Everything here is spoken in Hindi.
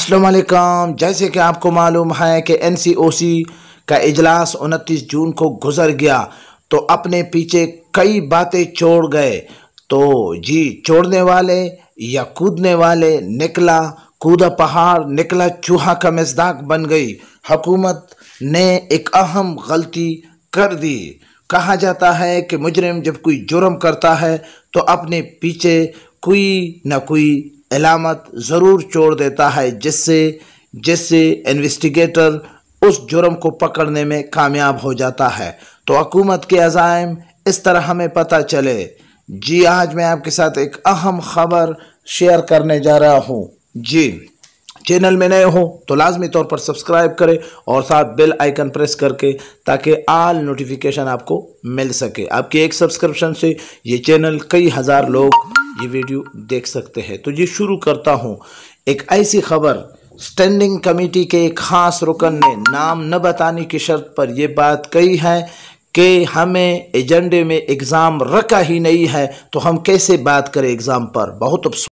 असलकम जैसे कि आपको मालूम है कि एन का इजलास उनतीस जून को गुजर गया तो अपने पीछे कई बातें छोड़ गए तो जी छोड़ने वाले या कूदने वाले निकला कूदा पहाड़ निकला चूहा का मजदाक बन गई हकूमत ने एक अहम गलती कर दी कहा जाता है कि मुजरम जब कोई जुर्म करता है तो अपने पीछे कोई ना कोई अलामत ज़रूर छोड़ देता है जिससे जिससे इन्वेस्टिगेटर उस जुर्म को पकड़ने में कामयाब हो जाता है तो हकूमत के अजायम इस तरह हमें पता चले जी आज मैं आपके साथ एक अहम खबर शेयर करने जा रहा हूँ जी चैनल में नए हो तो लाजमी तौर पर सब्सक्राइब करें और साथ बेल आइकन प्रेस करके ताकि आल नोटिफिकेशन आपको मिल सके आपकी एक सब्सक्रिप्शन से ये चैनल कई हज़ार लोग ये वीडियो देख सकते हैं तो ये शुरू करता हूँ एक ऐसी खबर स्टैंडिंग कमेटी के एक खास रुकन ने नाम न बताने की शर्त पर यह बात कही है कि हमें एजेंडे में एग्ज़ाम रखा ही नहीं है तो हम कैसे बात करें एग्ज़ाम पर बहुत अफसोस